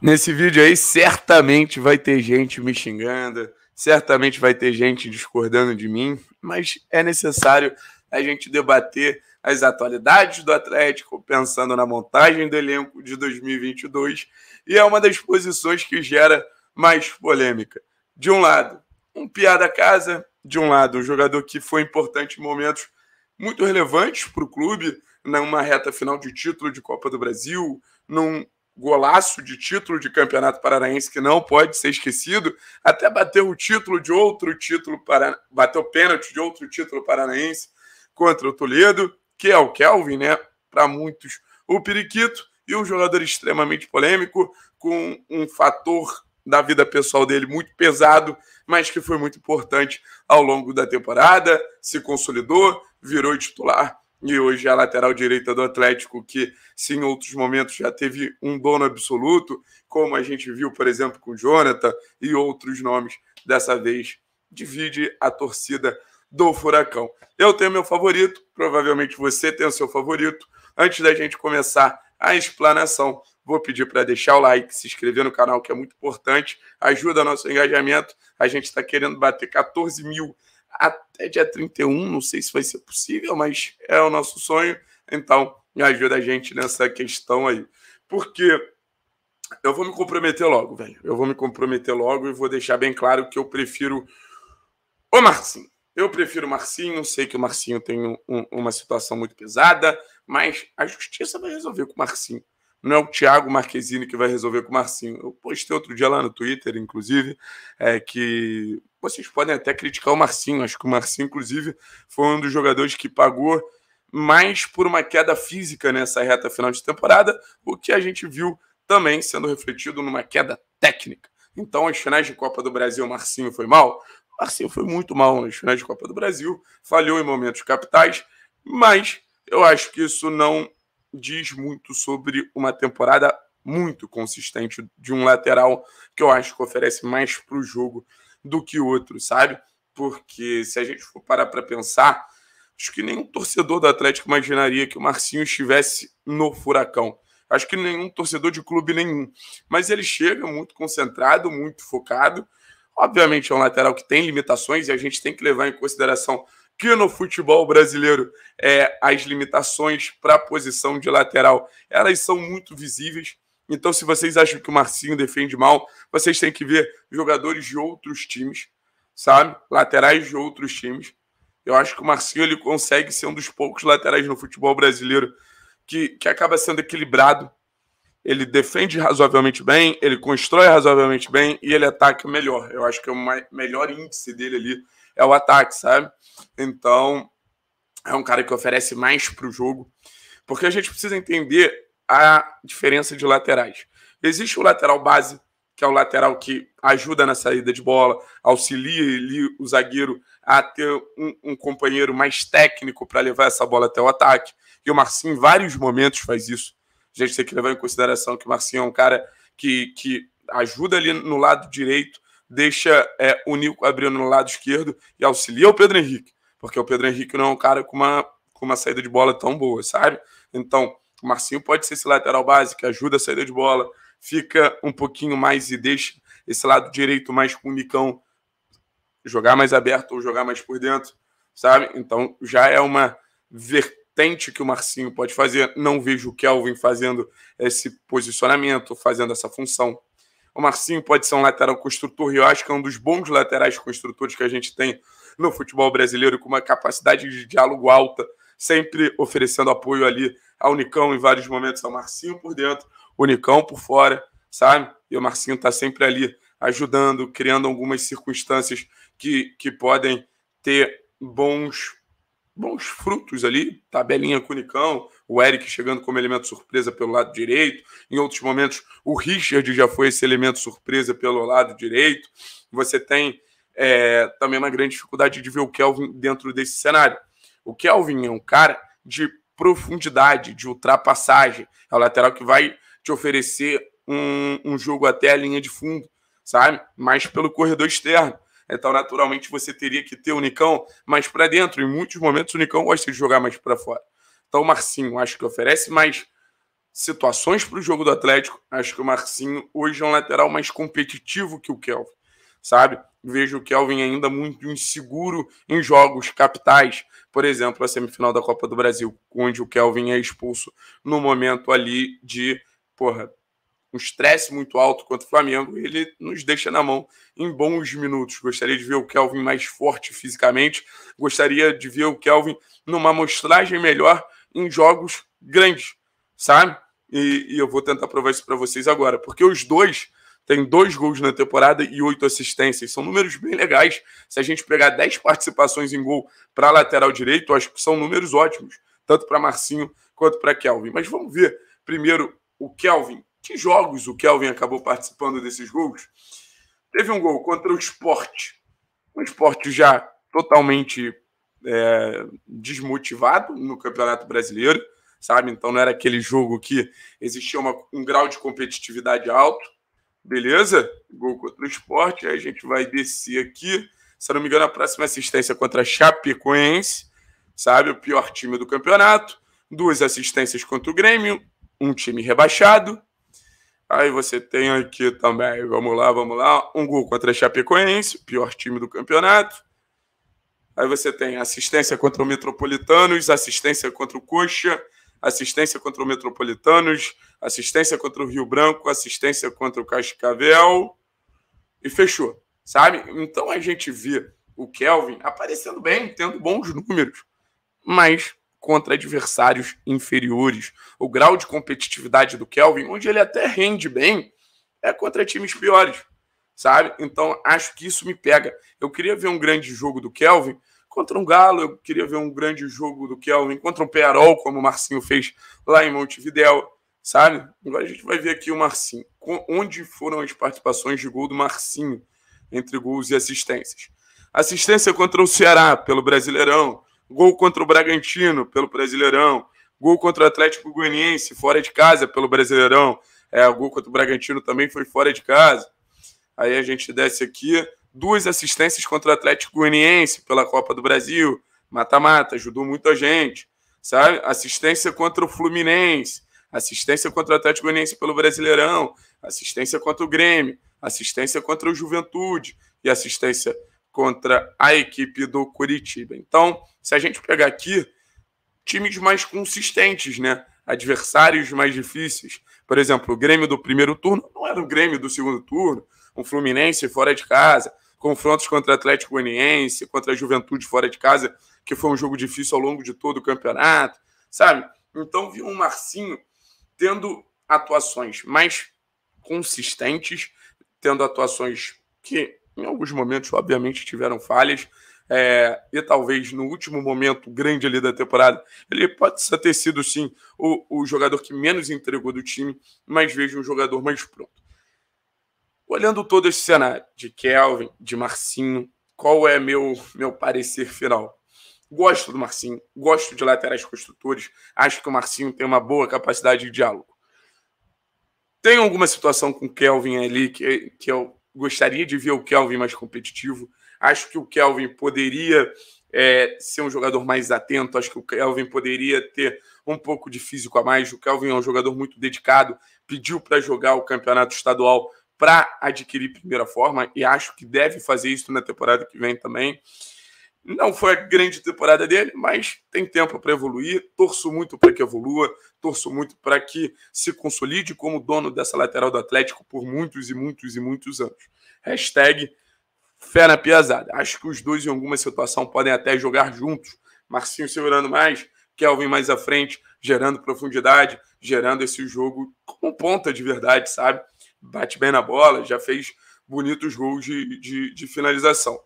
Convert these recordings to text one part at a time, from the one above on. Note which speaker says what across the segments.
Speaker 1: Nesse vídeo aí, certamente vai ter gente me xingando, certamente vai ter gente discordando de mim, mas é necessário a gente debater as atualidades do Atlético, pensando na montagem do elenco de 2022, e é uma das posições que gera mais polêmica. De um lado, um piada casa, de um lado, um jogador que foi importante em momentos muito relevantes para o clube, numa reta final de título de Copa do Brasil, num golaço de título de campeonato paranaense que não pode ser esquecido, até bateu o título de outro título para bateu pênalti de outro título paranaense contra o Toledo, que é o Kelvin, né? Para muitos, o periquito e um jogador extremamente polêmico com um fator da vida pessoal dele muito pesado, mas que foi muito importante ao longo da temporada, se consolidou, virou titular e hoje é a lateral direita do Atlético, que se em outros momentos já teve um dono absoluto, como a gente viu, por exemplo, com Jonathan e outros nomes, dessa vez divide a torcida do Furacão. Eu tenho meu favorito, provavelmente você tem o seu favorito. Antes da gente começar a explanação, vou pedir para deixar o like, se inscrever no canal, que é muito importante, ajuda nosso engajamento. A gente está querendo bater 14 mil até dia 31. Não sei se vai ser possível, mas é o nosso sonho. Então, me ajuda a gente nessa questão aí. Porque eu vou me comprometer logo, velho. Eu vou me comprometer logo e vou deixar bem claro que eu prefiro o Marcinho. Eu prefiro o Marcinho, sei que o Marcinho tem um, um, uma situação muito pesada, mas a justiça vai resolver com o Marcinho. Não é o Thiago Marquezine que vai resolver com o Marcinho. Eu postei outro dia lá no Twitter, inclusive, é, que vocês podem até criticar o Marcinho. Acho que o Marcinho, inclusive, foi um dos jogadores que pagou mais por uma queda física nessa reta final de temporada, o que a gente viu também sendo refletido numa queda técnica. Então, as finais de Copa do Brasil, o Marcinho foi mal? Marcinho foi muito mal nas finais de Copa do Brasil, falhou em momentos capitais, mas eu acho que isso não diz muito sobre uma temporada muito consistente de um lateral que eu acho que oferece mais para o jogo do que outro, sabe? Porque se a gente for parar para pensar, acho que nenhum torcedor do Atlético imaginaria que o Marcinho estivesse no furacão. Acho que nenhum torcedor de clube nenhum. Mas ele chega muito concentrado, muito focado. Obviamente é um lateral que tem limitações e a gente tem que levar em consideração que no futebol brasileiro é, as limitações para a posição de lateral elas são muito visíveis. Então, se vocês acham que o Marcinho defende mal, vocês têm que ver jogadores de outros times, sabe? Laterais de outros times. Eu acho que o Marcinho ele consegue ser um dos poucos laterais no futebol brasileiro que, que acaba sendo equilibrado. Ele defende razoavelmente bem, ele constrói razoavelmente bem e ele ataca melhor. Eu acho que é o melhor índice dele ali é o ataque, sabe? Então, é um cara que oferece mais para o jogo. Porque a gente precisa entender a diferença de laterais. Existe o lateral base, que é o lateral que ajuda na saída de bola, auxilia ali o zagueiro a ter um, um companheiro mais técnico para levar essa bola até o ataque. E o Marcinho, em vários momentos, faz isso. A gente tem que levar em consideração que o Marcinho é um cara que, que ajuda ali no lado direito, deixa é, o Nico abrindo no lado esquerdo e auxilia o Pedro Henrique, porque o Pedro Henrique não é um cara com uma, com uma saída de bola tão boa, sabe? Então, o Marcinho pode ser esse lateral base que ajuda a saída de bola, fica um pouquinho mais e deixa esse lado direito mais com o Nicão jogar mais aberto ou jogar mais por dentro, sabe? Então já é uma vertente que o Marcinho pode fazer. Não vejo o Kelvin fazendo esse posicionamento, fazendo essa função. O Marcinho pode ser um lateral construtor e eu acho que é um dos bons laterais construtores que a gente tem no futebol brasileiro, com uma capacidade de diálogo alta, sempre oferecendo apoio ali a Unicão, em vários momentos, é o Marcinho por dentro, o Unicão por fora, sabe? E o Marcinho está sempre ali ajudando, criando algumas circunstâncias que, que podem ter bons bons frutos ali, tabelinha com o Unicão, o Eric chegando como elemento surpresa pelo lado direito, em outros momentos o Richard já foi esse elemento surpresa pelo lado direito, você tem é, também uma grande dificuldade de ver o Kelvin dentro desse cenário. O Kelvin é um cara de profundidade, de ultrapassagem. É o lateral que vai te oferecer um, um jogo até a linha de fundo, sabe? Mas pelo corredor externo. Então, naturalmente, você teria que ter o Nicão mais para dentro. Em muitos momentos, o Nicão gosta de jogar mais para fora. Então, o Marcinho, acho que oferece mais situações para o jogo do Atlético. Acho que o Marcinho hoje é um lateral mais competitivo que o Kelvin, sabe? vejo o Kelvin ainda muito inseguro em jogos capitais, por exemplo, a semifinal da Copa do Brasil, onde o Kelvin é expulso no momento ali de, porra, um estresse muito alto contra o Flamengo, ele nos deixa na mão em bons minutos. Gostaria de ver o Kelvin mais forte fisicamente, gostaria de ver o Kelvin numa amostragem melhor em jogos grandes, sabe? E, e eu vou tentar provar isso para vocês agora, porque os dois tem dois gols na temporada e oito assistências. São números bem legais. Se a gente pegar dez participações em gol para lateral direito, acho que são números ótimos, tanto para Marcinho quanto para Kelvin. Mas vamos ver primeiro o Kelvin. Que jogos o Kelvin acabou participando desses gols? Teve um gol contra o esporte. Um esporte já totalmente é, desmotivado no Campeonato Brasileiro, sabe? Então não era aquele jogo que existia uma, um grau de competitividade alto Beleza? Gol contra o esporte. Aí a gente vai descer aqui. Se não me engano, a próxima assistência é contra a Chapecoense, sabe? O pior time do campeonato. Duas assistências contra o Grêmio, um time rebaixado. Aí você tem aqui também, vamos lá, vamos lá, um gol contra a Chapecoense, pior time do campeonato. Aí você tem assistência contra o Metropolitanos, assistência contra o Coxa, assistência contra o Metropolitanos, assistência contra o Rio Branco, assistência contra o Cascavel e fechou, sabe? Então a gente vê o Kelvin aparecendo bem, tendo bons números, mas contra adversários inferiores. O grau de competitividade do Kelvin, onde ele até rende bem, é contra times piores, sabe? Então acho que isso me pega. Eu queria ver um grande jogo do Kelvin contra um Galo, eu queria ver um grande jogo do Kelvin contra um Pearol, como o Marcinho fez lá em Montevidéu sabe? Agora a gente vai ver aqui o Marcinho. Onde foram as participações de gol do Marcinho entre gols e assistências? Assistência contra o Ceará pelo Brasileirão, gol contra o Bragantino pelo Brasileirão, gol contra o Atlético Goianiense fora de casa pelo Brasileirão. É, o gol contra o Bragantino também foi fora de casa. Aí a gente desce aqui, duas assistências contra o Atlético Goianiense pela Copa do Brasil, mata-mata, ajudou muita gente, sabe? Assistência contra o Fluminense, assistência contra o Atlético Goianiense pelo Brasileirão, assistência contra o Grêmio, assistência contra o Juventude e assistência contra a equipe do Curitiba. Então, se a gente pegar aqui times mais consistentes, né? Adversários mais difíceis. Por exemplo, o Grêmio do primeiro turno não era o Grêmio do segundo turno, um Fluminense fora de casa, confrontos contra o Atlético Goianiense, contra a Juventude fora de casa, que foi um jogo difícil ao longo de todo o campeonato, sabe? Então, viu um Marcinho tendo atuações mais consistentes, tendo atuações que em alguns momentos, obviamente, tiveram falhas. É, e talvez no último momento grande ali da temporada, ele pode ter sido sim o, o jogador que menos entregou do time, mas vejo um jogador mais pronto. Olhando todo esse cenário de Kelvin, de Marcinho, qual é meu meu parecer final? Gosto do Marcinho, gosto de laterais construtores, acho que o Marcinho tem uma boa capacidade de diálogo. Tem alguma situação com o Kelvin ali que, que eu gostaria de ver o Kelvin mais competitivo. Acho que o Kelvin poderia é, ser um jogador mais atento, acho que o Kelvin poderia ter um pouco de físico a mais. O Kelvin é um jogador muito dedicado, pediu para jogar o campeonato estadual para adquirir primeira forma e acho que deve fazer isso na temporada que vem também. Não foi a grande temporada dele, mas tem tempo para evoluir. Torço muito para que evolua, torço muito para que se consolide como dono dessa lateral do Atlético por muitos e muitos e muitos anos. Hashtag fé na piazada. Acho que os dois, em alguma situação, podem até jogar juntos. Marcinho segurando mais, Kelvin mais à frente, gerando profundidade, gerando esse jogo com ponta de verdade, sabe? Bate bem na bola, já fez bonitos gols de, de, de finalização.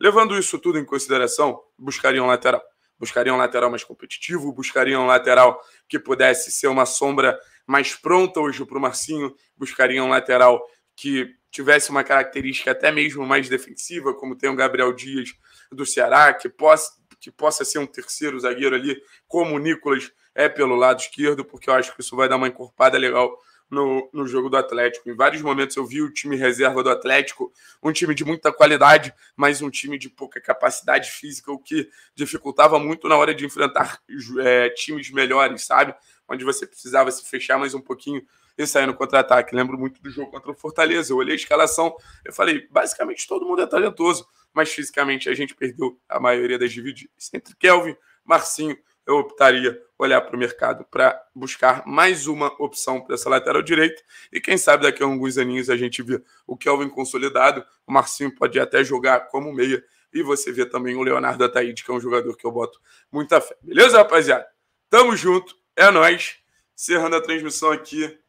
Speaker 1: Levando isso tudo em consideração, buscariam um lateral. Buscariam um lateral mais competitivo, buscariam um lateral que pudesse ser uma sombra mais pronta hoje para o Marcinho, buscariam um lateral que tivesse uma característica até mesmo mais defensiva, como tem o Gabriel Dias do Ceará, que possa, que possa ser um terceiro zagueiro ali, como o Nicolas é pelo lado esquerdo, porque eu acho que isso vai dar uma encorpada legal no, no jogo do Atlético. Em vários momentos eu vi o time reserva do Atlético, um time de muita qualidade, mas um time de pouca capacidade física, o que dificultava muito na hora de enfrentar é, times melhores, sabe? Onde você precisava se fechar mais um pouquinho e sair no contra-ataque. Lembro muito do jogo contra o Fortaleza. Eu olhei a escalação, eu falei, basicamente todo mundo é talentoso, mas fisicamente a gente perdeu a maioria das divididas. Entre Kelvin, Marcinho, eu optaria olhar para o mercado para buscar mais uma opção para essa lateral direita. E quem sabe daqui a alguns aninhos a gente vê o Kelvin consolidado, o Marcinho pode até jogar como meia. E você vê também o Leonardo Ataíde, que é um jogador que eu boto muita fé. Beleza, rapaziada? Tamo junto, é nós. Encerrando a transmissão aqui.